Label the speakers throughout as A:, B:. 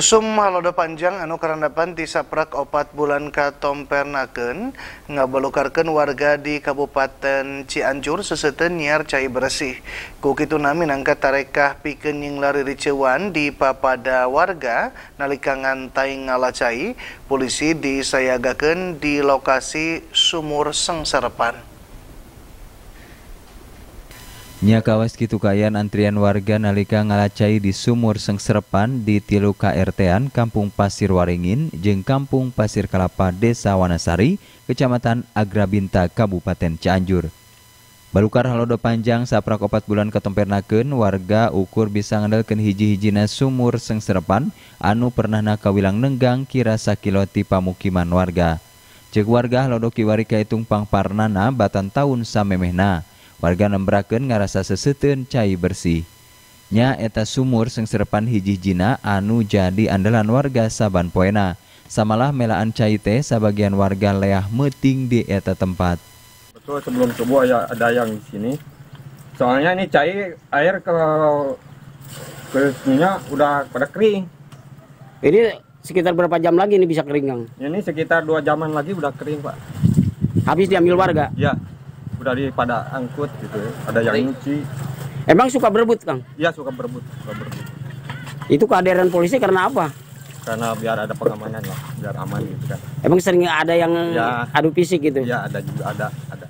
A: kera Su semua loda panjang anu keran depan tiaprak opat bulan ka Tommpernaken nga beukaken warga di Kabupaten Ciancur Seete nyiar cair bersih. Kuki tun naami nangka tarekah pikenying laricewan di papada warga nalikanganntaai ngalacaai polisi disayagaken di lokasi Suur Sengserepan.
B: Nyakawas gitu kitu antrian warga nalika ngalacai di sumur Sengserepan di tilu KRT-an Kampung Pasir Waringin jeng Kampung Pasir Kelapa, Desa Wanasari, Kecamatan Agrabinta, Kabupaten Cianjur. Balukar halodo panjang saprak opat bulan ketempernaken warga ukur bisa ngandalkan hiji-hijina sumur Sengserepan anu pernahna kawilang nenggang kira sakilo tipa pamukiman warga. Cek warga halodo kiwari kaitung pangparnana batan tahun samemehna warga nembraken ngarasa seseteun cai bersih nya eta sumur sengserpan hiji jina anu jadi andalan warga saban poena samalah melaan teh sebagian warga leah meting di eta tempat
C: betul sebelum subuh ya ada yang di sini soalnya ini cai air kalau kulitnya udah pada kering ini sekitar berapa jam lagi ini bisa kering kang ini sekitar dua jaman lagi udah kering pak habis diambil warga ya udah pada angkut gitu ya. ada yang nyuci emang suka berebut kang iya suka berebut suka berebut
B: itu kehadiran polisi karena apa
C: karena biar ada pengamanan lah biar aman gitu kan
B: emang sering ada yang ya, adu fisik gitu ya ada juga ada ada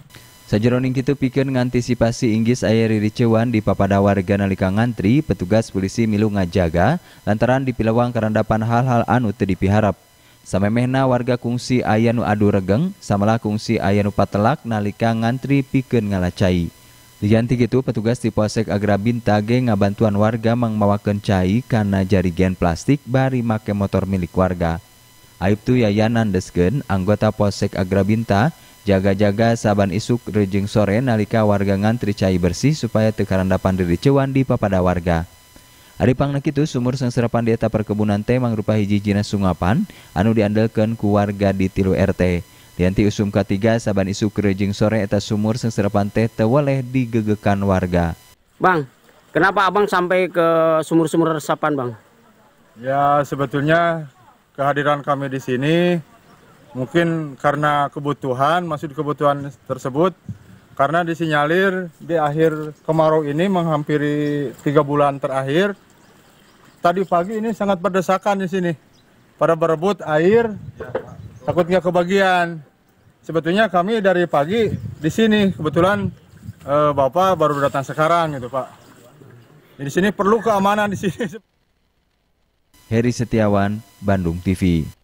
B: Sajeroning itu pikir ngantisipasi Inggis air riricewan di papada warga nalika ngantri, petugas polisi milu ngajaga lantaran dipilawang karena dapan hal-hal anu terdipiharap. dipiharap. Samemehna warga kungsi ayanu adu regeng, samalah kungsi ayanu patelak nalika ngantri piken ngalacai. Diganti gitu petugas di Polsek Agrabin Tage ngabantuan warga mangmawakeun cai karena jarigen plastik bari make motor milik warga. Aibtu Yayanan Desken, anggota Polsek Agrabinta, jaga-jaga saban isuk rejeng sore nalika warga ngantri cai bersih supaya tekarandapan diri cewan di papada warga. Ari pangna kitu sumur sang serapan di eta perkebunan teh mangrupa hiji jina sungapan anu diandalkan ku warga di tilu RT. Dianti usum ketiga saban isu kerejing sore eta sumur sang serapan teh teweleh digegekan warga.
C: Bang, kenapa abang sampai ke sumur-sumur resapan bang? Ya sebetulnya kehadiran kami di sini mungkin karena kebutuhan, maksud kebutuhan tersebut karena disinyalir di akhir kemarau ini menghampiri tiga bulan terakhir tadi pagi ini sangat berdesakan di sini. Pada berebut air, ya, takut nggak kebagian. Sebetulnya kami dari pagi di sini kebetulan eh, bapak baru datang sekarang gitu pak. Di sini perlu keamanan di sini.
B: Heri Setiawan, Bandung TV.